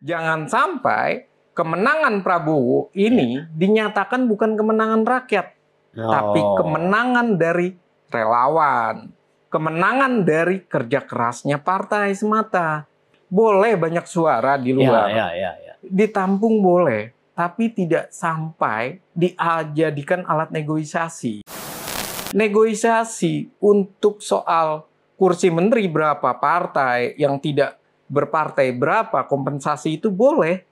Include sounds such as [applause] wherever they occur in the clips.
Jangan sampai kemenangan Prabowo ini iya. dinyatakan bukan kemenangan rakyat, oh. tapi kemenangan dari relawan, kemenangan dari kerja kerasnya partai semata. Boleh banyak suara di iya, luar, ya, ya, ya, ditampung boleh, tapi tidak sampai diajadikan alat negosiasi. Negosiasi untuk soal kursi menteri berapa partai yang tidak berpartai berapa, kompensasi itu boleh.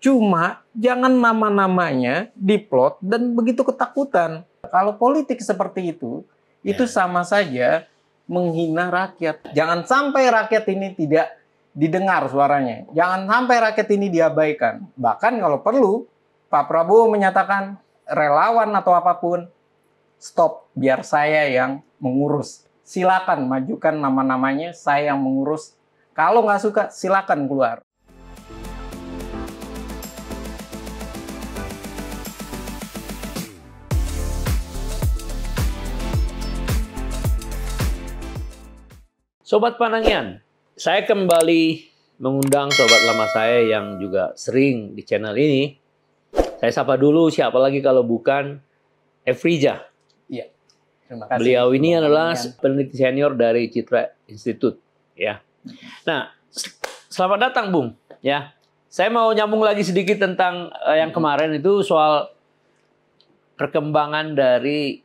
Cuma jangan nama-namanya diplot dan begitu ketakutan. Kalau politik seperti itu, yeah. itu sama saja menghina rakyat. Jangan sampai rakyat ini tidak didengar suaranya. Jangan sampai rakyat ini diabaikan. Bahkan kalau perlu, Pak Prabowo menyatakan relawan atau apapun, stop biar saya yang mengurus. Silakan majukan nama-namanya, saya yang mengurus kalau nggak suka, silakan keluar. Sobat Panangian, saya kembali mengundang sobat lama saya yang juga sering di channel ini. Saya sapa dulu siapa lagi kalau bukan Efrija. Iya. Terima kasih. Beliau ini adalah peneliti senior dari Citra Institute, ya. Nah, selamat datang Bung. Ya, saya mau nyambung lagi sedikit tentang uh, yang kemarin itu soal perkembangan dari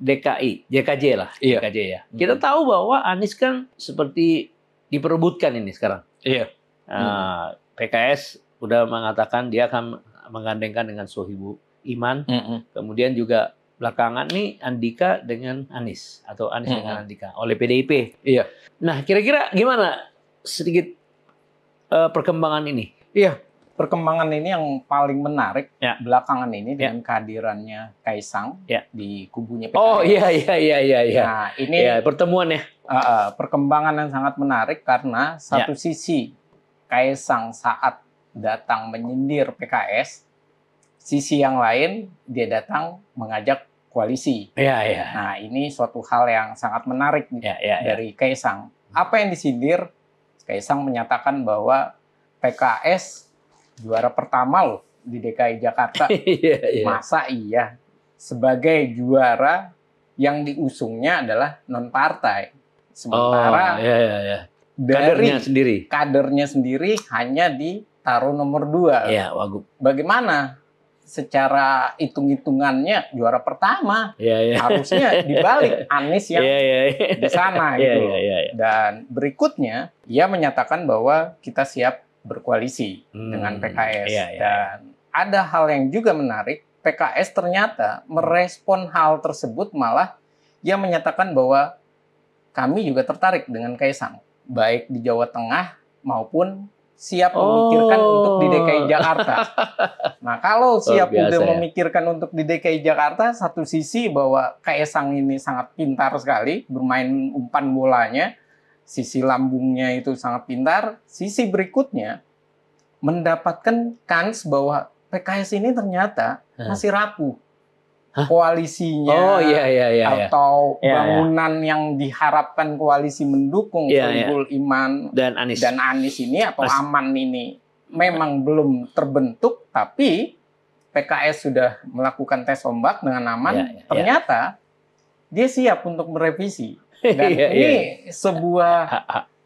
DKI, JKJ lah, iya. DKJ ya. Mm-hmm. Kita hmm. tahu bahwa Anies kan seperti diperebutkan ini sekarang. Iya. Uh, ah, PKS udah mengatakan dia akan menggandengkan dengan Sohibu Iman. -hmm. Kemudian juga belakangan nih Andika dengan Anis atau Anis hmm. dengan Andika oleh PDIP. Iya. Nah, kira-kira gimana sedikit uh, perkembangan ini? Iya, perkembangan ini yang paling menarik ya. belakangan ini ya. dengan kehadirannya Kaisang ya. di kubunya PKS. Oh iya, iya iya iya iya. Nah, ini ya, pertemuan ya. uh, perkembangan yang sangat menarik karena satu ya. sisi Kaisang saat datang menyindir PKS, sisi yang lain dia datang mengajak koalisi. Iya, iya. Nah, ini suatu hal yang sangat menarik ya, ya, dari ya. Kaisang. Apa yang disindir? Kaisang menyatakan bahwa PKS juara pertama loh di DKI Jakarta. [laughs] Iya, iya. Masa iya? Sebagai juara yang diusungnya adalah non partai. Sementara oh, iya, iya, iya. kadernya sendiri. Kadernya sendiri hanya ditaruh nomor dua. Iya, Bagaimana secara hitung-hitungannya juara pertama. Yeah, yeah. Harusnya [laughs] dibalik Anies yang yeah, yeah, yeah. di sana iya, gitu. Yeah, yeah, yeah, yeah. Dan berikutnya ia menyatakan bahwa kita siap berkoalisi hmm, dengan PKS yeah, yeah. dan ada hal yang juga menarik PKS ternyata merespon hal tersebut malah ia menyatakan bahwa kami juga tertarik dengan Kaisang baik di Jawa Tengah maupun siap oh. memikirkan untuk di DKI oh. Jakarta. [laughs] nah, kalau siap oh, udah ya. memikirkan untuk di DKI Jakarta, satu sisi bahwa Kaisang ini sangat pintar sekali bermain umpan bolanya, sisi lambungnya itu sangat pintar, sisi berikutnya mendapatkan kans bahwa PKS ini ternyata masih rapuh. Hah? koalisinya oh, iya, iya, iya, iya, atau iya. iya. bangunan iya. yang diharapkan koalisi mendukung iya, Soebul iya. Iman dan Anies dan Anies ini atau Mas. Aman ini memang belum terbentuk tapi PKS sudah melakukan tes ombak dengan Aman iya, iya, ternyata iya. dia siap untuk merevisi [laughs] dan iya, ini iya. sebuah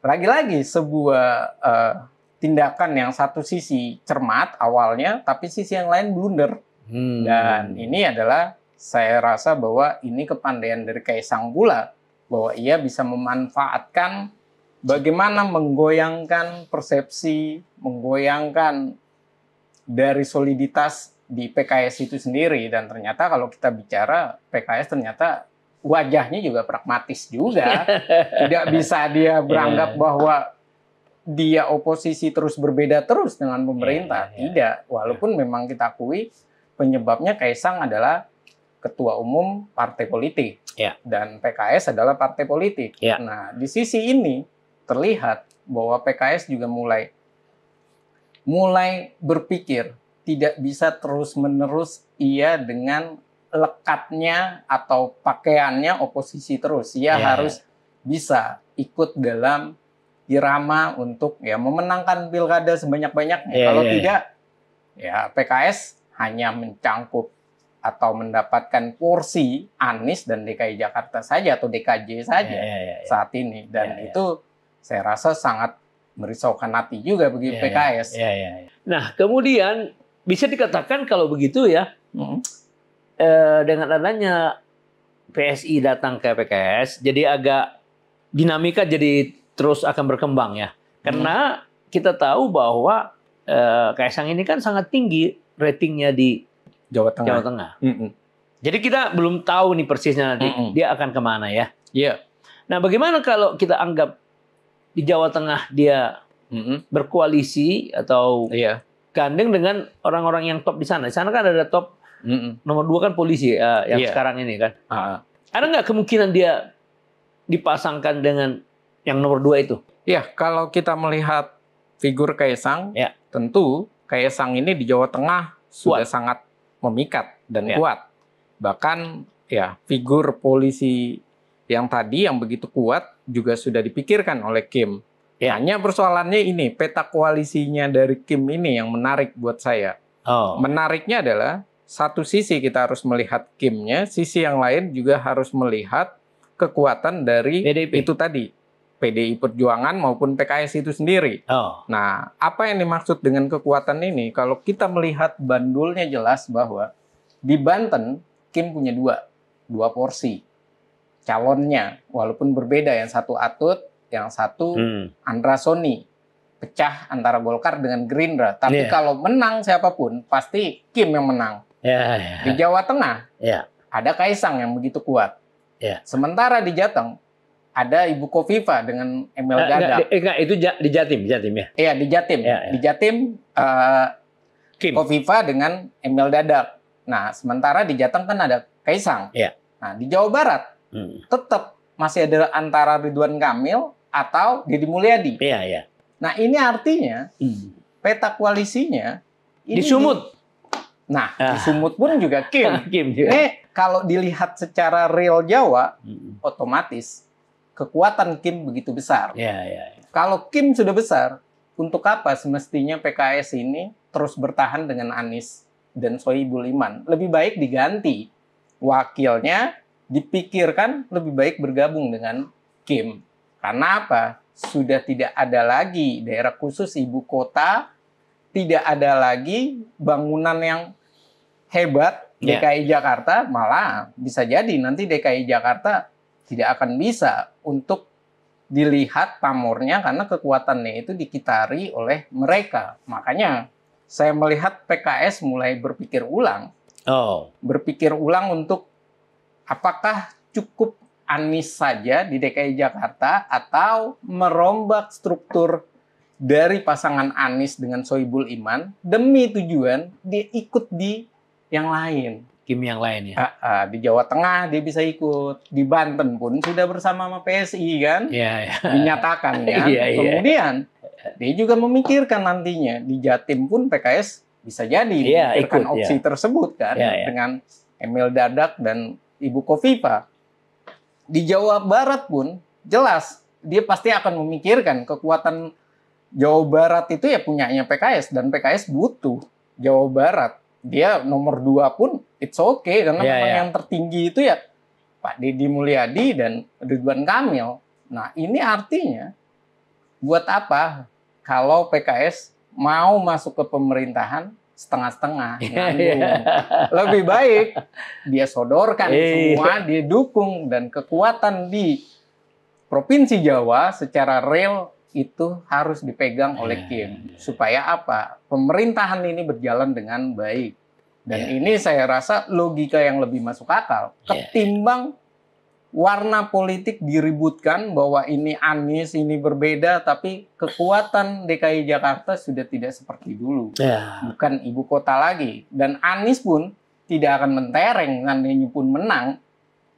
lagi-lagi sebuah uh, tindakan yang satu sisi cermat awalnya tapi sisi yang lain blunder Hmm. Dan ini adalah saya rasa bahwa ini kepandaian dari Kaisang pula bahwa ia bisa memanfaatkan bagaimana menggoyangkan persepsi, menggoyangkan dari soliditas di PKS itu sendiri dan ternyata kalau kita bicara PKS ternyata wajahnya juga pragmatis juga. [laughs] Tidak bisa dia beranggap yeah. bahwa dia oposisi terus berbeda terus dengan iya, pemerintah. Yeah, yeah. Tidak, walaupun memang kita akui penyebabnya Kaisang adalah ketua umum partai politik ya. dan PKS adalah partai politik. Ya. Nah, di sisi ini terlihat bahwa PKS juga mulai mulai berpikir tidak bisa terus-menerus ia dengan lekatnya atau pakaiannya oposisi terus. Ia ya. ya. harus bisa ikut dalam irama untuk ya memenangkan pilkada sebanyak-banyaknya. Ya, Kalau ya, ya. tidak ya PKS hanya mencangkup atau mendapatkan kursi Anies dan DKI Jakarta saja atau DKJ saja ya, ya, ya, ya. saat ini dan ya, ya. itu saya rasa sangat merisaukan hati juga bagi ya, ya. PKS. Ya, ya, ya. Nah kemudian bisa dikatakan kalau begitu ya -hmm. eh, dengan adanya PSI datang ke PKS jadi agak dinamika jadi terus akan berkembang ya karena hmm. kita tahu bahwa eh, Kaisang ini kan sangat tinggi ratingnya di Jawa Tengah. Jawa Tengah. Mm -mm. Jadi kita belum tahu nih persisnya nanti mm -mm. dia akan kemana ya. Iya. Yeah. Nah bagaimana kalau kita anggap di Jawa Tengah dia mm -mm. berkoalisi atau yeah. gandeng dengan orang-orang yang top di sana. Di sana kan ada top mm -mm. nomor dua kan polisi uh, yang yeah. sekarang ini kan. Uh -huh. Ada nggak kemungkinan dia dipasangkan dengan yang nomor dua itu? Ya kalau kita melihat figur Kaisang, ya. tentu Kaisang ini di Jawa Tengah kuat. sudah sangat memikat dan ya. kuat. Bahkan ya figur polisi yang tadi yang begitu kuat juga sudah dipikirkan oleh Kim. Ya. Hanya persoalannya ini peta koalisinya dari Kim ini yang menarik buat saya. Oh. Menariknya adalah satu sisi kita harus melihat Kimnya, sisi yang lain juga harus melihat kekuatan dari PDIP. itu tadi PDI Perjuangan maupun PKS itu sendiri. Oh. Nah, apa yang dimaksud dengan kekuatan ini? Kalau kita melihat bandulnya jelas bahwa di Banten Kim punya dua, dua porsi calonnya, walaupun berbeda yang satu Atut, yang satu hmm. Andra Soni pecah antara Golkar dengan Gerindra. Tapi yeah. kalau menang siapapun pasti Kim yang menang. Yeah, yeah. Di ya. Jawa Tengah yeah. ada Kaisang yang begitu kuat. Yeah. Sementara di Jateng ada Ibu Kofifa dengan Emil nah, Enggak, enggak, itu di Jatim, Jatim ya. Iya, di Jatim. Ya, ya. Di Jatim uh, Kim. Kofifa dengan Emil Dadak. Nah, sementara di Jateng kan ada Kaisang. Ya. Nah, di Jawa Barat hmm. tetap masih ada antara Ridwan Kamil atau Didi Mulyadi. Iya, iya. Nah, ini artinya hmm. peta koalisinya ini Sumut. Di, nah, ah. Sumut pun juga Kim. [laughs] Kim juga. Ini eh, kalau dilihat secara real Jawa hmm. otomatis kekuatan Kim begitu besar. Ya, ya, ya. Kalau Kim sudah besar, untuk apa semestinya PKS ini terus bertahan dengan Anies dan Sohibul Iman? Lebih baik diganti wakilnya, dipikirkan lebih baik bergabung dengan Kim. Karena apa? Sudah tidak ada lagi daerah khusus ibu kota, tidak ada lagi bangunan yang hebat ya. DKI yeah. Jakarta malah bisa jadi nanti DKI Jakarta tidak akan bisa untuk dilihat pamornya karena kekuatannya itu dikitari oleh mereka. Makanya saya melihat PKS mulai berpikir ulang. Oh. Berpikir ulang untuk apakah cukup Anies saja di DKI Jakarta atau merombak struktur dari pasangan Anies dengan Soibul Iman demi tujuan dia ikut di yang lain tim yang lain ya. Uh, uh, di Jawa Tengah dia bisa ikut, di Banten pun sudah bersama sama PSI kan, yeah, yeah. dinyatakan ya. yeah, iya. Kemudian dia juga memikirkan nantinya di Jatim pun PKS bisa jadi yeah, iya, ikut, opsi yeah. tersebut kan yeah, yeah. dengan Emil Dadak dan Ibu Kofifa. Di Jawa Barat pun jelas dia pasti akan memikirkan kekuatan Jawa Barat itu ya punyanya PKS dan PKS butuh Jawa Barat dia nomor dua pun it's okay karena yeah, memang yeah. yang tertinggi itu ya Pak Didi Mulyadi dan Ridwan Kamil. Nah ini artinya buat apa kalau PKS mau masuk ke pemerintahan setengah-setengah [laughs] yeah. Lebih baik dia sodorkan iya. semua, dia dukung dan kekuatan di Provinsi Jawa secara real itu harus dipegang ya, oleh yeah. Kim ya, ya. supaya apa? Pemerintahan ini berjalan dengan baik. Dan yeah. ini saya rasa logika yang lebih masuk akal ketimbang warna politik diributkan bahwa ini Anies ini berbeda tapi kekuatan DKI Jakarta sudah tidak seperti dulu. Yeah. Bukan ibu kota lagi dan Anies pun tidak akan mentereng seandainya pun menang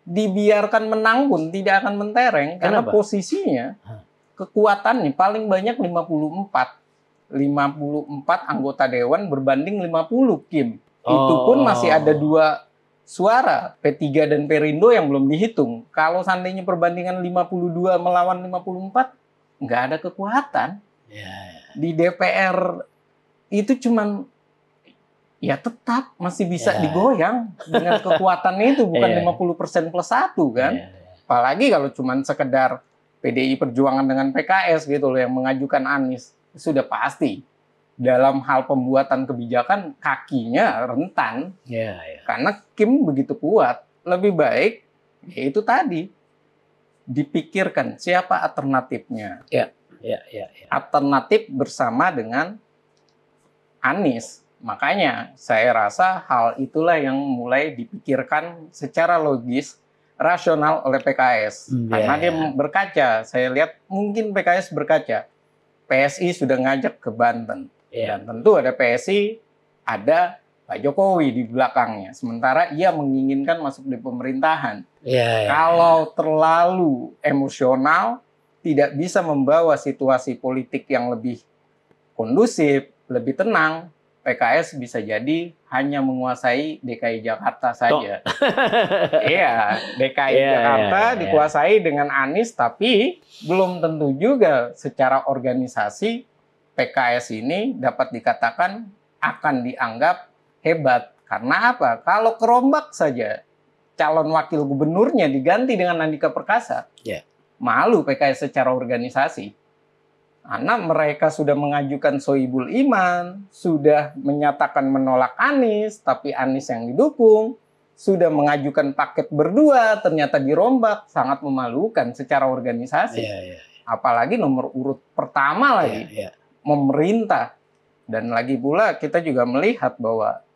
dibiarkan menang pun tidak akan mentereng Kenapa? karena posisinya huh kekuatan nih paling banyak 54. 54 anggota dewan berbanding 50 Kim. Oh. Itu pun masih ada oh. dua suara P3 dan Perindo yang belum dihitung. Kalau seandainya perbandingan 52 melawan 54 nggak ada kekuatan. Yeah. Ya. Di DPR itu cuman ya tetap masih bisa yeah. digoyang dengan kekuatan itu bukan [laughs] yeah. 50% plus satu kan. Yeah. Ya. Apalagi kalau cuman sekedar PDI Perjuangan dengan PKS gitu loh yang mengajukan Anies sudah pasti dalam hal pembuatan kebijakan kakinya rentan ya, ya. karena Kim begitu kuat lebih baik ya itu tadi dipikirkan siapa alternatifnya ya, ya, ya, ya. alternatif bersama dengan Anies makanya saya rasa hal itulah yang mulai dipikirkan secara logis rasional oleh PKS. Yeah. Hmm, Karena ya. dia berkaca, saya lihat mungkin PKS berkaca. PSI sudah ngajak ke Banten. Yeah. Dan tentu ada PSI, ada Pak Jokowi di belakangnya. Sementara ia menginginkan masuk di pemerintahan. Yeah, iya. Kalau terlalu emosional, tidak bisa membawa situasi politik yang lebih kondusif, lebih tenang, PKS bisa jadi hanya menguasai DKI Jakarta saja. [laughs] Iya, DKI yeah, Jakarta yeah, iya. dikuasai yeah. dengan Anies, tapi belum tentu juga secara organisasi PKS ini dapat dikatakan akan dianggap hebat. Karena apa? Kalau kerombak saja calon wakil gubernurnya diganti dengan Andika Perkasa, yeah. malu PKS secara organisasi. Anak mereka sudah mengajukan Soibul Iman, sudah menyatakan menolak Anis tapi Anis yang didukung, sudah mengajukan paket berdua, ternyata dirombak, sangat memalukan secara organisasi. Yeah, yeah. Iya. Apalagi nomor urut pertama iya, lagi, yeah, yeah. memerintah. Dan lagi pula kita juga melihat bahwa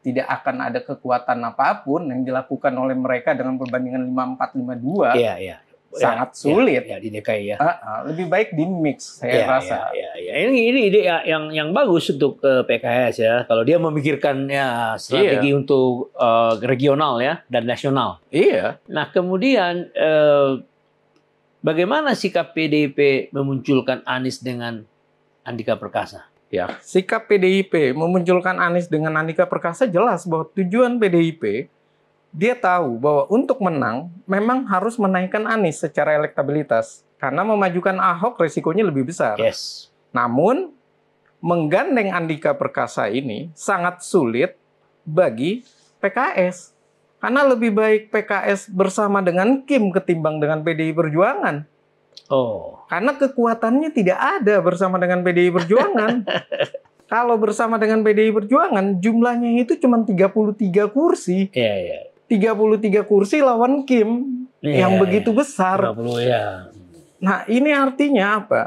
tidak akan ada kekuatan apapun yang dilakukan oleh mereka dengan perbandingan 5452. Iya, yeah, iya. Yeah Ya, sangat ya, sulit ya, ya di DKI ya. Uh, uh, ah, lebih baik di mix saya ya, rasa. Ya, ya, ya. Ini ini ide ya, yang yang bagus untuk uh, eh, PKS ya. Kalau dia memikirkan ya strategi iya. untuk uh, regional ya dan nasional. Iya. Nah kemudian uh, bagaimana sikap PDIP memunculkan Anies dengan Andika Perkasa? Ya, sikap PDIP memunculkan Anies dengan Andika Perkasa jelas bahwa tujuan PDIP dia tahu bahwa untuk menang memang harus menaikkan Anies secara elektabilitas karena memajukan Ahok risikonya lebih besar. Yes. Namun menggandeng Andika Perkasa ini sangat sulit bagi PKS karena lebih baik PKS bersama dengan Kim ketimbang dengan PDI Perjuangan. Oh. Karena kekuatannya tidak ada bersama dengan PDI Perjuangan. [laughs] Kalau bersama dengan PDI Perjuangan jumlahnya itu cuma 33 kursi. Iya, yeah, iya. Yeah 33 kursi lawan Kim yeah, yang iya, begitu iya. besar. 30, ya. Nah, ini artinya apa?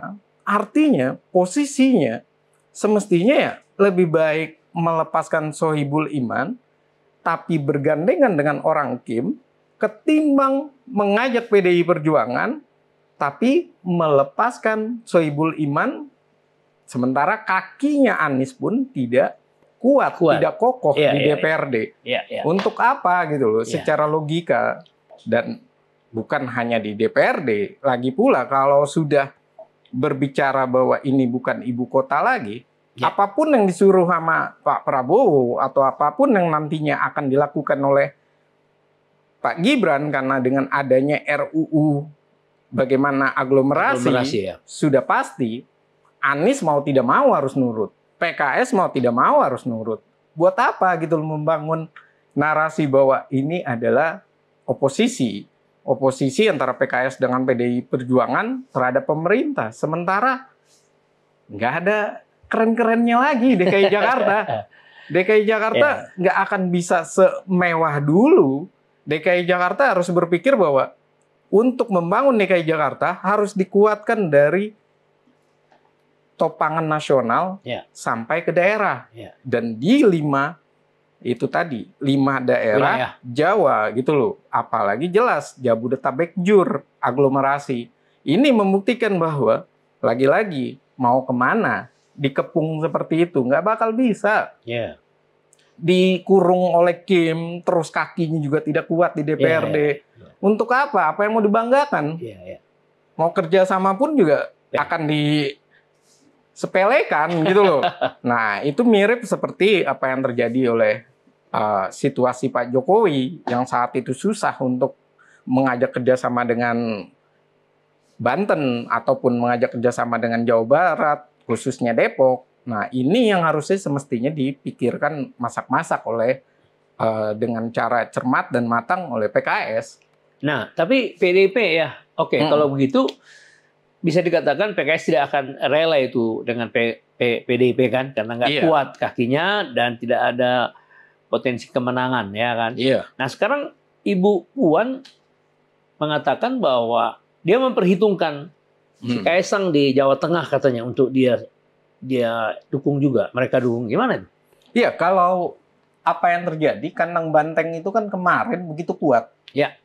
Artinya posisinya semestinya ya lebih baik melepaskan Sohibul Iman tapi bergandengan dengan orang Kim ketimbang mengajak PDI Perjuangan tapi melepaskan Sohibul Iman sementara kakinya Anies pun tidak kuat, kuat. tidak kokoh yeah, di yeah, iya. DPRD. Yeah. Yeah, Untuk apa gitu loh? Yeah. Secara logika dan bukan hanya di DPRD. Lagi pula kalau sudah berbicara bahwa ini bukan ibu kota lagi, yeah. apapun yang disuruh sama Pak Prabowo atau apapun yang nantinya akan dilakukan oleh Pak Gibran karena dengan adanya RUU bagaimana aglomerasi, aglomerasi ya. sudah pasti Anies mau tidak mau harus nurut. PKS mau tidak mau harus nurut. Buat apa gitu membangun narasi bahwa ini adalah oposisi, oposisi antara PKS dengan PDI Perjuangan terhadap pemerintah. Sementara nggak ada keren-kerennya lagi DKI [laughs] Jakarta. DKI Jakarta yeah. nggak akan bisa semewah dulu. DKI Jakarta harus berpikir bahwa untuk membangun DKI Jakarta harus dikuatkan dari topangan nasional yeah. sampai ke daerah. Yeah. Dan di lima itu tadi lima daerah Wilayah. Jawa gitu loh. Apalagi jelas Jabodetabek jur aglomerasi. Ini membuktikan bahwa lagi-lagi mau kemana dikepung seperti itu nggak bakal bisa. Yeah. Dikurung oleh Kim, terus kakinya juga tidak kuat di ya, DPRD. Yeah, yeah, Untuk apa? Apa yang mau dibanggakan? Yeah, yeah. Mau kerja sama pun juga yeah. akan di sepelekan gitu loh. [laughs] Nah, itu mirip seperti apa yang terjadi oleh uh, situasi Pak Jokowi yang saat itu susah untuk mengajak kerjasama dengan Banten ataupun mengajak kerjasama dengan Jawa Barat, khususnya Depok. Nah, ini yang harusnya semestinya dipikirkan masak-masak oleh uh, dengan cara cermat dan matang oleh PKS. Nah, tapi PDP ya, oke. Okay, -hmm. Kalau begitu bisa dikatakan PKS tidak akan rela itu dengan P, P, PDIP kan karena nggak yeah. kuat kakinya dan tidak ada potensi kemenangan ya kan. Iya. Nah sekarang Ibu Puan mengatakan bahwa dia memperhitungkan hmm. Kaisang di Jawa Tengah katanya untuk dia dia dukung juga mereka dukung gimana? Iya kalau apa yang terjadi kandang banteng itu kan kemarin begitu kuat. Ya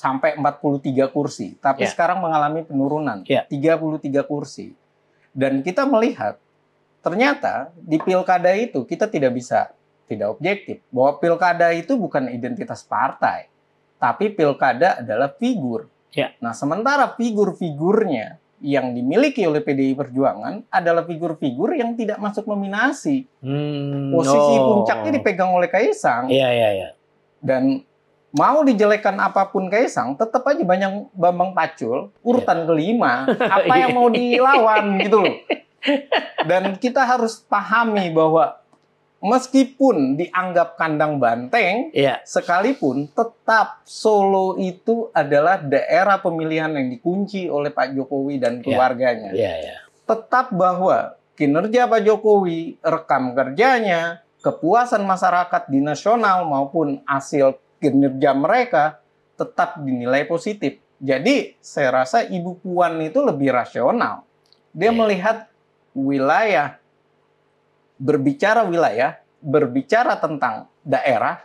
sampai 43 kursi, tapi yeah. sekarang mengalami penurunan yeah. 33 kursi. Dan kita melihat ternyata di pilkada itu kita tidak bisa tidak objektif bahwa pilkada itu bukan identitas partai, tapi pilkada adalah figur. Yeah. Nah, sementara figur-figurnya yang dimiliki oleh PDI Perjuangan adalah figur-figur yang tidak masuk nominasi. Hmm, Posisi no. puncaknya dipegang oleh Kaisang. Iya, iya, iya. Dan mau dijelekan apapun Kaisang, tetap aja banyak Bambang Pacul urutan yeah. kelima. [laughs] Apa yang mau dilawan gitu loh. Dan kita harus pahami bahwa meskipun dianggap kandang banteng, yeah. sekalipun tetap Solo itu adalah daerah pemilihan yang dikunci oleh Pak Jokowi dan iya. keluarganya. Yeah. Yeah, yeah. Tetap bahwa kinerja Pak Jokowi, rekam kerjanya, kepuasan masyarakat di nasional maupun hasil kinerja mereka tetap dinilai positif. Jadi saya rasa Ibu Puan itu lebih rasional. Dia yeah. melihat wilayah, berbicara wilayah, berbicara tentang daerah,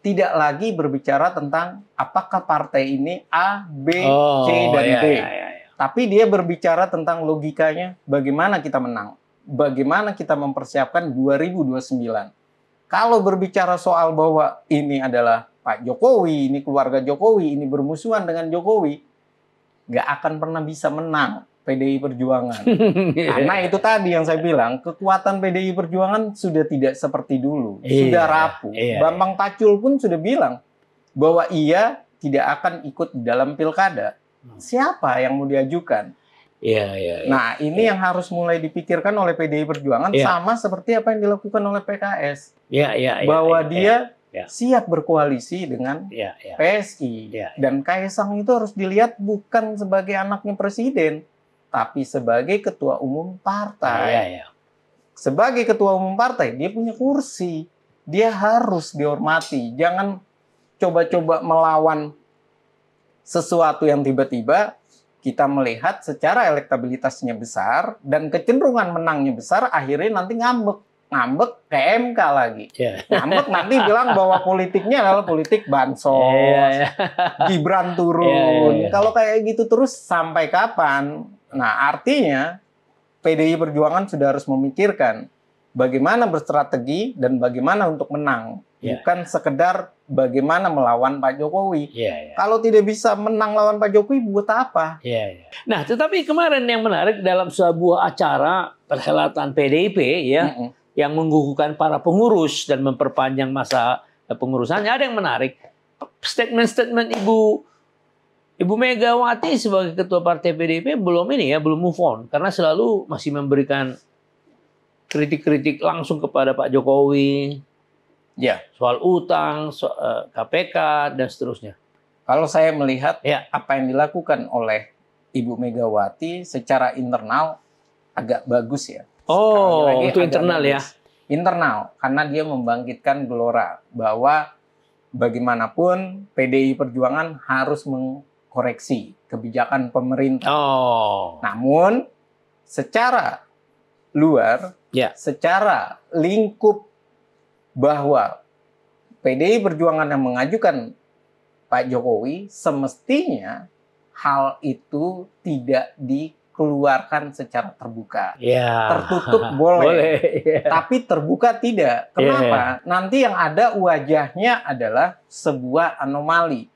tidak lagi berbicara tentang apakah partai ini A, B, oh, C, dan yeah, D. Yeah, yeah, yeah. Tapi dia berbicara tentang logikanya, bagaimana kita menang, bagaimana kita mempersiapkan 2029. Kalau berbicara soal bahwa ini adalah Pak Jokowi, ini keluarga Jokowi, ini bermusuhan dengan Jokowi, nggak akan pernah bisa menang PDI Perjuangan. [laughs] Iya. Karena itu tadi yang saya bilang, kekuatan PDI Perjuangan sudah tidak seperti dulu, iya, sudah rapuh. Iya, iya, Bambang Pacul pun sudah bilang bahwa ia tidak akan ikut dalam pilkada. Hmm. Siapa yang mau diajukan? Iya, iya. iya. nah, ini iya. yang harus mulai dipikirkan oleh PDI Perjuangan iya. sama seperti apa yang dilakukan oleh PKS. Iya, iya, iya, Bahwa iya. dia ya. siap berkoalisi dengan ya, ya. PSI. Ya, ya. Dan Kaisang itu harus dilihat bukan sebagai anaknya presiden, tapi sebagai ketua umum partai. Ah, ya, ya. Sebagai ketua umum partai, dia punya kursi. Dia harus dihormati. Jangan coba-coba melawan sesuatu yang tiba-tiba kita melihat secara elektabilitasnya besar dan kecenderungan menangnya besar, akhirnya nanti ngambek ngambek ke MK lagi. Yeah. Ngambek nanti bilang bahwa politiknya adalah politik bansos. Yeah, yeah. Gibran turun. Yeah, yeah, yeah. Kalau kayak gitu terus sampai kapan? Nah, artinya PDI Perjuangan sudah harus memikirkan bagaimana berstrategi dan bagaimana untuk menang, yeah. bukan sekedar bagaimana melawan Pak Jokowi. Yeah, yeah. Kalau tidak bisa menang lawan Pak Jokowi buat apa? Yeah, yeah. Nah, tetapi kemarin yang menarik dalam sebuah acara perhelatan PDIP ya. Mm -mm yang menggugurkan para pengurus dan memperpanjang masa pengurusannya. Ada yang menarik, statement-statement Ibu Ibu Megawati sebagai ketua partai PDIP belum ini ya, belum move on karena selalu masih memberikan kritik-kritik langsung kepada Pak Jokowi. Ya, soal utang, soal eh, KPK dan seterusnya. Kalau saya melihat ya. apa yang dilakukan oleh Ibu Megawati secara internal agak bagus ya. Oh, lagi itu internal ya? Internal, karena dia membangkitkan gelora bahwa bagaimanapun PDI Perjuangan harus mengkoreksi kebijakan pemerintah. Oh. Namun secara luar, yeah. secara lingkup bahwa PDI Perjuangan yang mengajukan Pak Jokowi semestinya hal itu tidak di keluarkan secara terbuka. Yeah. Tertutup [laughs] boleh, boleh yeah. tapi terbuka tidak. Iya, kenapa? Yeah. Nanti yang ada wajahnya adalah sebuah anomali.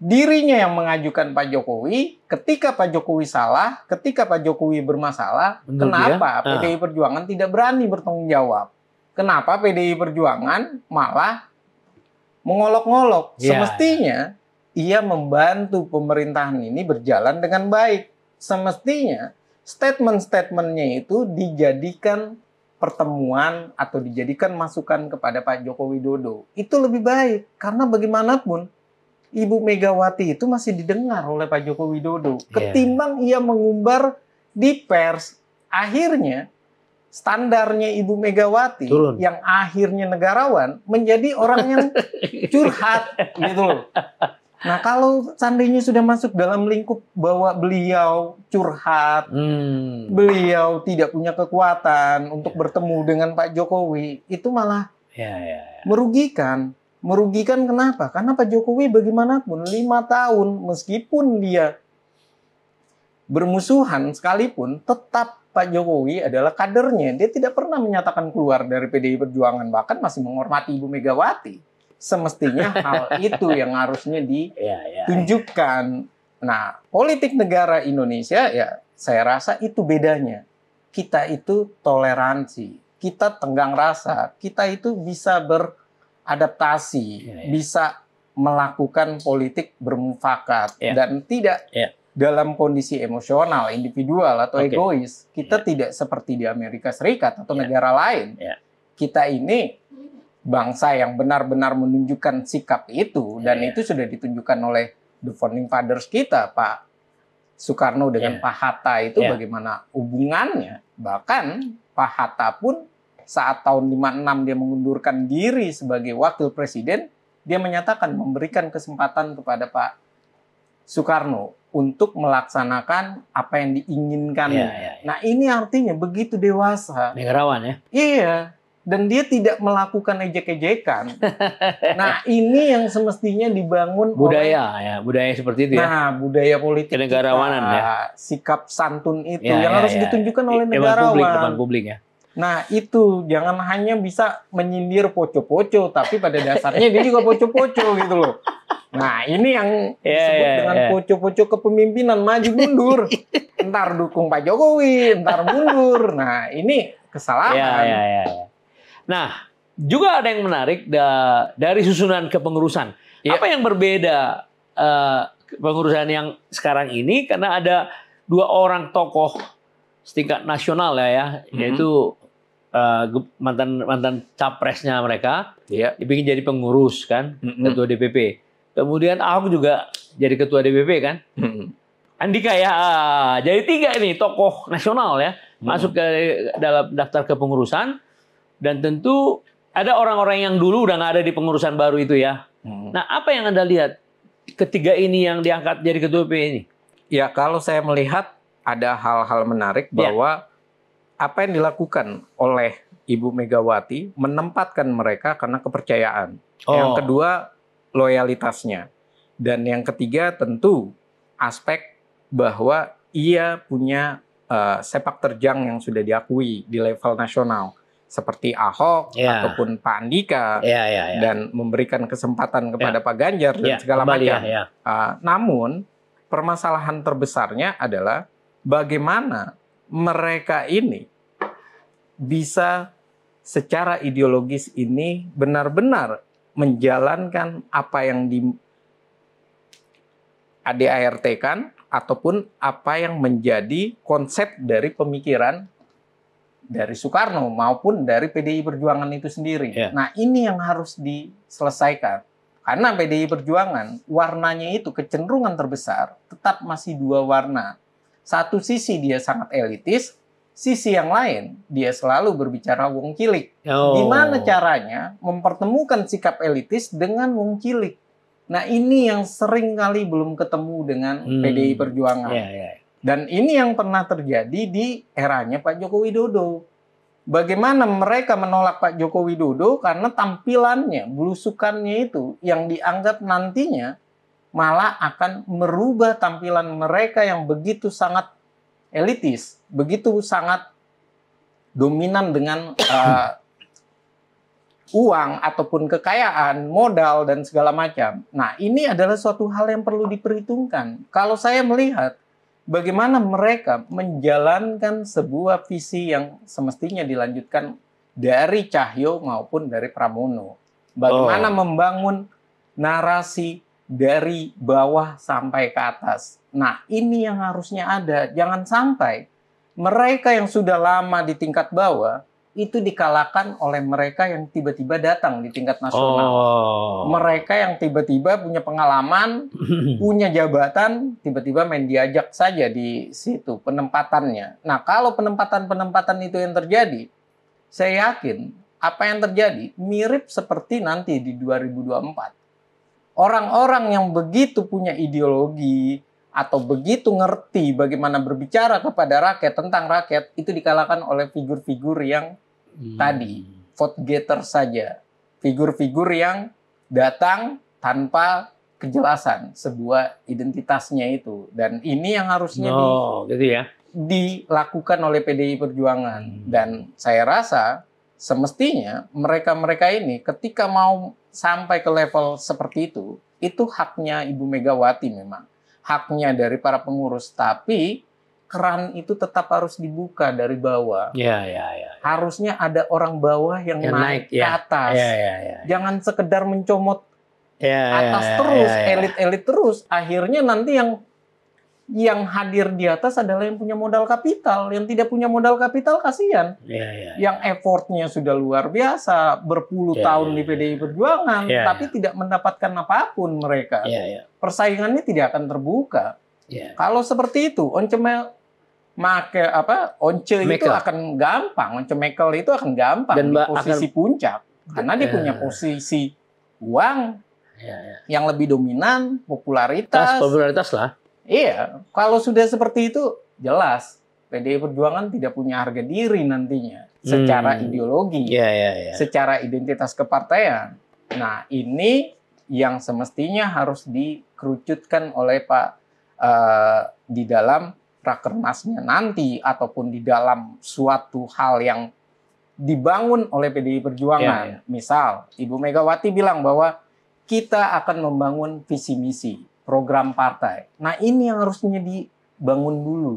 Dirinya yang mengajukan Pak Jokowi, ketika Pak Jokowi salah, ketika Pak Jokowi bermasalah, Benar kenapa dia? Ah. PDI Perjuangan tidak berani bertanggung jawab? Kenapa PDI Perjuangan malah mengolok-ngolok? Yeah. Semestinya ia membantu pemerintahan ini berjalan dengan baik semestinya statement-statementnya itu dijadikan pertemuan atau dijadikan masukan kepada Pak Joko Widodo. Itu lebih baik karena bagaimanapun Ibu Megawati itu masih didengar oleh Pak Joko Widodo iya. ketimbang ia mengumbar di pers. Akhirnya standarnya Ibu Megawati Turun. yang akhirnya negarawan menjadi orang yang [laughs] curhat gitu loh. Nah, kalau seandainya sudah masuk dalam lingkup bahwa beliau curhat, hmm. beliau tidak punya kekuatan untuk ya. bertemu dengan Pak Jokowi, itu malah ya, ya, ya. merugikan. Merugikan kenapa? Karena Pak Jokowi bagaimanapun lima tahun meskipun dia bermusuhan sekalipun tetap Pak Jokowi adalah kadernya. Dia tidak pernah menyatakan keluar dari PDI Perjuangan bahkan masih menghormati Ibu Megawati semestinya [laughs] hal itu yang harusnya iya, iya, iya. ditunjukkan. Nah, politik negara Indonesia ya saya rasa itu bedanya. Kita itu toleransi, kita tenggang rasa, kita itu bisa beradaptasi, bisa melakukan politik bermufakat ya. dan tidak ya. dalam kondisi emosional, individual atau okay. egois. Kita ya. tidak seperti di Amerika Serikat atau ya. negara lain. Ya. Kita ini bangsa yang benar-benar menunjukkan sikap itu dan iya. itu sudah ditunjukkan oleh the founding fathers kita Pak Soekarno dengan yeah. Pak Hatta itu yeah. bagaimana hubungannya bahkan Pak Hatta pun saat tahun 56 dia mengundurkan diri sebagai wakil presiden dia menyatakan memberikan kesempatan kepada Pak Soekarno untuk melaksanakan apa yang diinginkan. Ya, ya, ya. Nah ini artinya begitu dewasa. Negarawan ya? Iya dan dia tidak melakukan ejek-ejekan. nah, ini yang semestinya dibangun budaya oleh, ya, budaya seperti itu ya. Nah, budaya politik kenegarawanan ya. Sikap santun itu ya, yang ya, harus ya. ditunjukkan oleh depan negarawan. Publik, depan publik ya. Nah, itu jangan hanya bisa menyindir poco-poco tapi pada dasarnya dia juga poco-poco gitu loh. Nah, ini yang ya, disebut ya, ya, dengan poco-poco kepemimpinan maju mundur. entar dukung Pak Jokowi, entar mundur. Nah, ini kesalahan. ya, ya, ya. ya. Nah, juga ada yang menarik da dari susunan kepengurusan. Ya. Apa yang berbeda uh, eh, pengurusan yang sekarang ini karena ada dua orang tokoh setingkat nasional ya ya, mm -hmm. yaitu uh, mantan mantan capresnya mereka, ya. dibikin jadi pengurus kan, mm -hmm. ketua DPP. Kemudian Ahok juga jadi ketua DPP kan. Mm -hmm. Andika ya, ah, jadi tiga ini tokoh nasional ya, -hmm. masuk ke dalam daftar kepengurusan dan tentu ada orang-orang yang dulu udah nggak ada di pengurusan baru itu ya. Hmm. Nah, apa yang Anda lihat ketiga ini yang diangkat jadi ketua PI ini? Ya, kalau saya melihat ada hal-hal menarik ya. bahwa ya. apa yang dilakukan oleh Ibu Megawati menempatkan mereka karena kepercayaan. Oh. Yang kedua, loyalitasnya. Dan yang ketiga tentu aspek bahwa ia punya uh, sepak terjang yang sudah diakui di level nasional seperti Ahok yeah. ataupun Pak Andika yeah, yeah, yeah. dan memberikan kesempatan iya. kepada yeah. Pak Ganjar dan yeah, segala macam. Yeah, yeah. Uh, namun permasalahan terbesarnya adalah bagaimana mereka ini bisa secara ideologis ini benar-benar menjalankan apa yang di ADART kan ataupun apa yang menjadi konsep dari pemikiran dari Soekarno maupun dari PDI Perjuangan itu sendiri. Yeah. Nah, ini yang harus diselesaikan. Karena PDI Perjuangan warnanya itu kecenderungan terbesar tetap masih dua warna. Satu sisi dia sangat elitis, sisi yang lain dia selalu berbicara wong cilik. Oh. Gimana caranya mempertemukan sikap elitis dengan wong cilik? Nah, ini yang sering kali belum ketemu dengan hmm. PDI Perjuangan. Yeah, yeah. Iya. Dan ini yang pernah terjadi di eranya Pak Joko Widodo. Bagaimana mereka menolak Pak Joko Widodo karena tampilannya, belusukannya itu yang dianggap nantinya malah akan merubah tampilan mereka yang begitu sangat elitis, begitu sangat dominan dengan uh, [clears throat] uang ataupun kekayaan, modal dan segala macam. Nah, ini adalah suatu hal yang perlu diperhitungkan. Kalau saya melihat bagaimana mereka menjalankan sebuah visi yang semestinya dilanjutkan dari Cahyo maupun dari Pramono. Bagaimana oh. membangun narasi dari bawah sampai ke atas. Nah, ini yang harusnya ada. Jangan sampai mereka yang sudah lama di tingkat bawah itu dikalahkan oleh mereka yang tiba-tiba datang di tingkat nasional. Oh. Mereka yang tiba-tiba punya pengalaman, [laughs] punya jabatan, tiba-tiba main diajak saja di situ penempatannya. Nah, kalau penempatan-penempatan itu yang terjadi, saya yakin apa yang terjadi mirip seperti nanti di 2024. Orang-orang yang begitu punya ideologi, atau begitu ngerti bagaimana berbicara kepada rakyat tentang rakyat itu dikalahkan oleh figur-figur yang hmm. tadi vote getter saja figur-figur yang datang tanpa kejelasan sebuah identitasnya itu dan ini yang harusnya oh, di, gitu ya. dilakukan oleh PDI Perjuangan hmm. dan saya rasa semestinya mereka-mereka ini ketika mau sampai ke level seperti itu itu haknya Ibu Megawati memang haknya dari para pengurus, tapi keran itu tetap harus dibuka dari bawah. Ya, ya, ya. Harusnya ada orang bawah yang ya, naik, naik ke ya. atas. Ya, ya, ya, ya. Jangan sekedar mencomot ya, ya atas ya, ya, terus, elit-elit ya, ya. Elit -elit terus. Akhirnya nanti yang yang hadir di atas adalah yang punya modal kapital. Yang tidak punya modal kapital kasihan. Ya, ya, yang effortnya sudah luar biasa, berpuluh ya, tahun ya, di iya, PDI iya. Perjuangan, ya, tapi tidak mendapatkan apapun mereka. Ya, ya. Persaingannya tidak akan terbuka. Ya. Kalau seperti itu, once make apa once itu akan gampang, once Mekel itu akan gampang Dan di posisi akan, puncak karena dia punya posisi uang ya, ya. yang lebih dominan, popularitas, popularitas lah Iya, kalau sudah seperti itu jelas PDI Perjuangan tidak punya harga diri nantinya secara hmm. ideologi, yeah, yeah, yeah. secara identitas kepartaian. Nah, ini yang semestinya harus dikerucutkan oleh Pak uh, di dalam rakernasnya nanti ataupun di dalam suatu hal yang dibangun oleh PDI Perjuangan. Yeah, yeah. Misal, Ibu Megawati bilang bahwa kita akan membangun visi misi program partai. Nah ini yang harusnya dibangun dulu.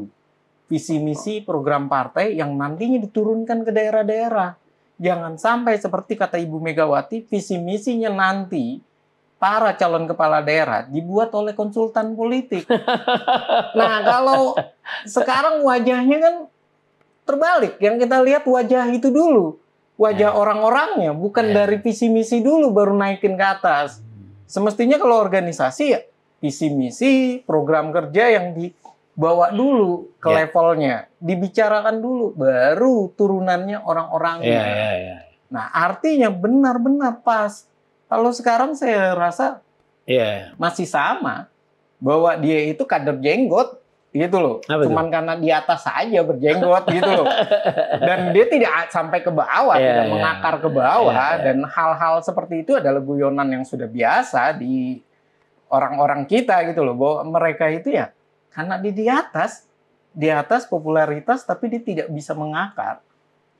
Visi misi program partai yang nantinya diturunkan ke daerah-daerah. Jangan sampai seperti kata Ibu Megawati, visi misinya nanti para calon kepala daerah dibuat oleh konsultan politik. [laughs] Nah kalau sekarang wajahnya kan terbalik. Yang kita lihat wajah itu dulu. Wajah ya. orang-orangnya, bukan ya. dari visi misi dulu baru naikin ke atas. Hmm. Semestinya kalau organisasi ya visi misi, program kerja yang dibawa dulu ke yeah. levelnya, dibicarakan dulu, baru turunannya orang-orangnya. Yeah, yeah, yeah. Nah, artinya benar-benar pas. Kalau sekarang saya rasa yeah. masih sama bahwa dia itu kader jenggot gitu loh. Apa Cuman itu? karena di atas saja berjenggot gitu loh. [laughs] Dan dia tidak sampai ke bawah, yeah, tidak yeah. mengakar ke bawah yeah, yeah. dan hal-hal seperti itu adalah guyonan yang sudah biasa di orang-orang kita gitu loh bahwa mereka itu ya karena di di atas di atas popularitas tapi dia tidak bisa mengakar.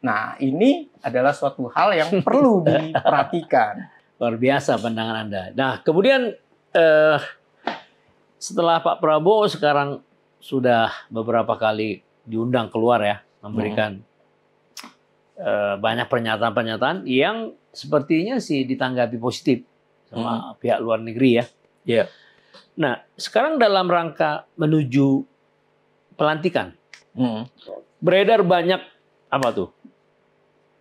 Nah, ini adalah suatu hal yang [laughs] perlu diperhatikan. Luar biasa pandangan Anda. Nah, kemudian eh, setelah Pak Prabowo sekarang sudah beberapa kali diundang keluar ya, memberikan hmm. eh, banyak pernyataan-pernyataan yang sepertinya sih ditanggapi positif sama hmm. pihak luar negeri ya. Yeah. Nah, sekarang dalam rangka menuju pelantikan, hmm. beredar banyak apa tuh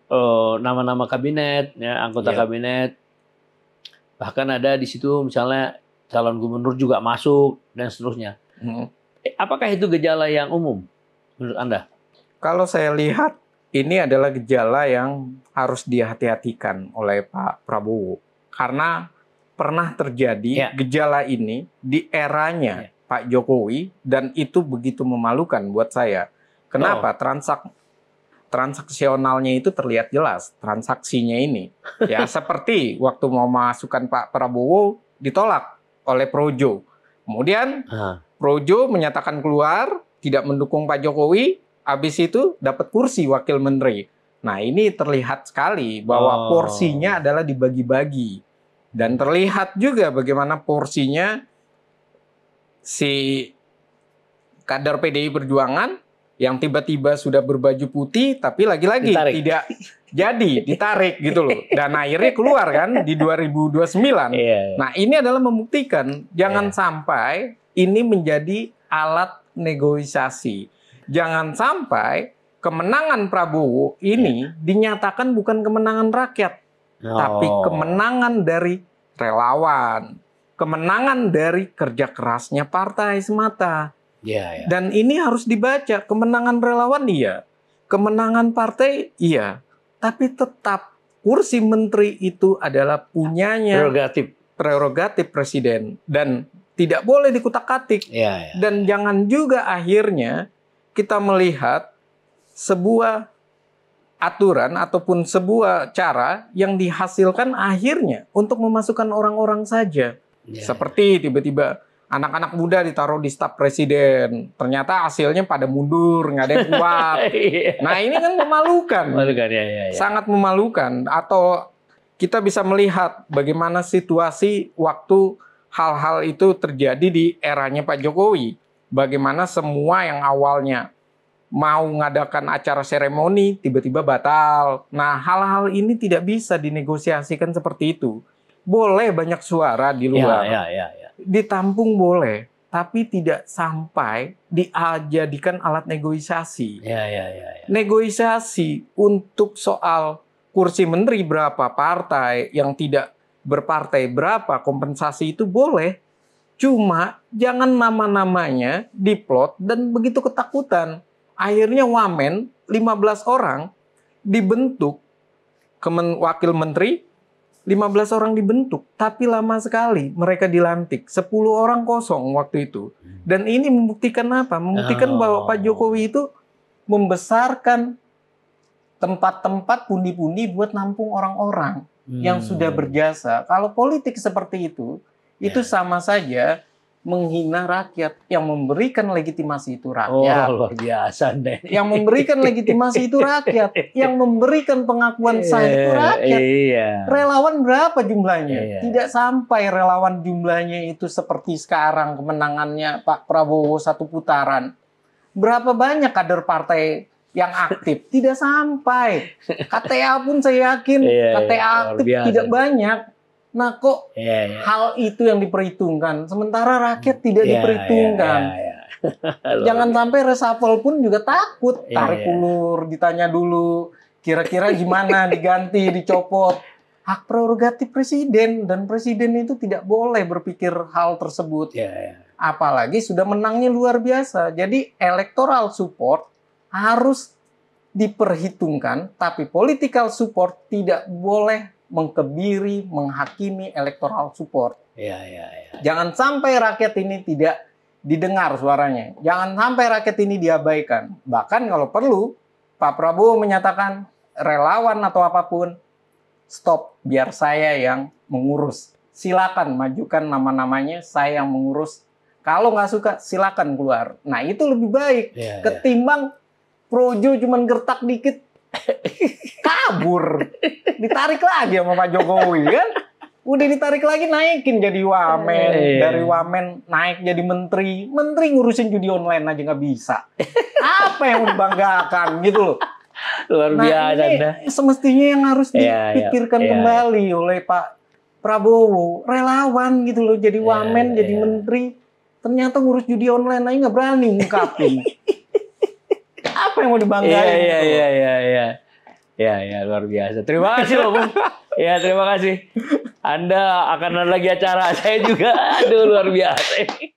nama eh, nama-nama kabinet, ya, anggota yeah. kabinet, bahkan ada di situ misalnya calon gubernur juga masuk dan seterusnya. Hmm. Eh, apakah itu gejala yang umum menurut anda? Kalau saya lihat ini adalah gejala yang harus dihati-hatikan oleh Pak Prabowo karena pernah terjadi yeah. gejala ini di eranya yeah. Pak Jokowi dan itu begitu memalukan buat saya. Kenapa? Oh. Transak transaksionalnya itu terlihat jelas transaksinya ini. [laughs] Ya seperti waktu mau masukkan Pak Prabowo ditolak oleh Projo. Kemudian uh. Projo menyatakan keluar tidak mendukung Pak Jokowi, habis itu dapat kursi wakil menteri. Nah, ini terlihat sekali bahwa oh. porsinya adalah dibagi-bagi. Dan terlihat juga bagaimana porsinya si kader PDI Perjuangan yang tiba-tiba sudah berbaju putih tapi lagi-lagi tidak jadi ditarik gitu loh dan akhirnya keluar kan di 2029. Iya, iya. Nah, ini adalah membuktikan jangan iya. sampai ini menjadi alat negosiasi. Jangan sampai kemenangan Prabowo ini iya. dinyatakan bukan kemenangan rakyat Oh. Tapi kemenangan dari relawan, kemenangan dari kerja kerasnya partai semata. Yeah, yeah. Dan ini harus dibaca, kemenangan relawan iya, kemenangan partai iya, tapi tetap kursi menteri itu adalah punyanya prerogatif prerogatif presiden dan tidak boleh dikutak katik Yeah, yeah, dan jangan juga akhirnya kita melihat sebuah aturan ataupun sebuah cara yang dihasilkan akhirnya untuk memasukkan orang-orang saja. Yeah. Seperti tiba-tiba anak-anak muda ditaruh di staf presiden. Ternyata hasilnya pada mundur, nggak ada yang kuat. [laughs] Iya. nah ini kan memalukan. Memalukan ya, ya, ya. Sangat memalukan. Atau kita bisa melihat bagaimana situasi waktu hal-hal itu terjadi di eranya Pak Jokowi. Bagaimana semua yang awalnya mau mengadakan acara seremoni tiba-tiba batal. Nah, hal-hal ini tidak bisa dinegosiasikan seperti itu. Boleh banyak suara di ya, luar. Ya, ya, ya, ya. Ditampung boleh, tapi tidak sampai diajadikan alat negosiasi. Ya, ya, ya, ya. Negosiasi untuk soal kursi menteri berapa, partai yang tidak berpartai berapa, kompensasi itu boleh. Cuma jangan nama-namanya diplot dan begitu ketakutan akhirnya Wamen 15 orang dibentuk Kemen wakil menteri 15 orang dibentuk, tapi lama sekali mereka dilantik. 10 orang kosong waktu itu. Dan ini membuktikan apa? Membuktikan oh. bahwa Pak Jokowi itu membesarkan tempat-tempat pundi-pundi buat nampung orang-orang hmm. yang sudah berjasa. Kalau politik seperti itu, itu yeah. sama saja menghina rakyat yang memberikan legitimasi itu rakyat. Oh, luar biasa, deh. Yang memberikan legitimasi itu rakyat, yang memberikan pengakuan eh, saya itu rakyat. Iya. Relawan berapa jumlahnya? Iya. Tidak sampai relawan jumlahnya itu seperti sekarang kemenangannya Pak Prabowo satu putaran. Berapa banyak kader partai yang aktif? Tidak sampai. KTA pun saya yakin iya, KTA iya. aktif tidak banyak Nah kok yeah, yeah. hal itu yang diperhitungkan, sementara rakyat tidak yeah, ya, diperhitungkan. Yeah, yeah, [laughs] yeah. Jangan sampai reshuffle pun juga takut ya, tarik yeah. ulur, ditanya dulu kira-kira gimana [laughs] diganti, dicopot. Hak prerogatif presiden dan presiden itu tidak boleh berpikir hal tersebut. Ya, Apalagi sudah menangnya luar biasa. Jadi electoral support harus diperhitungkan, tapi political support tidak boleh mengkebiri, menghakimi elektoral support. Ya, ya, ya. Jangan sampai rakyat ini tidak didengar suaranya. Jangan sampai rakyat ini diabaikan. Bahkan kalau perlu, Pak Prabowo menyatakan relawan atau apapun, stop, biar saya yang mengurus. Silakan majukan nama-namanya, saya yang mengurus. Kalau nggak suka, silakan keluar. Nah itu lebih baik ya, ketimbang ya. projo cuma gertak dikit kabur ditarik lagi sama Pak Jokowi kan udah ditarik lagi naikin jadi wamen iya. dari wamen naik jadi menteri menteri ngurusin judi online aja nggak bisa apa yang dibanggakan gitu loh luar nah, biasa ini anda. semestinya yang harus iya, iya. dipikirkan kembali oleh Pak Prabowo relawan gitu loh jadi wamen jadi menteri ternyata ngurus judi online aja nggak berani ngungkapin [laughs] apa yang mau dibanggain? Iya iya gitu? iya iya iya. iya ya luar biasa. Terima kasih loh Bung. Ya terima kasih. Anda akan ada lagi acara [laughs] saya juga. Aduh luar biasa.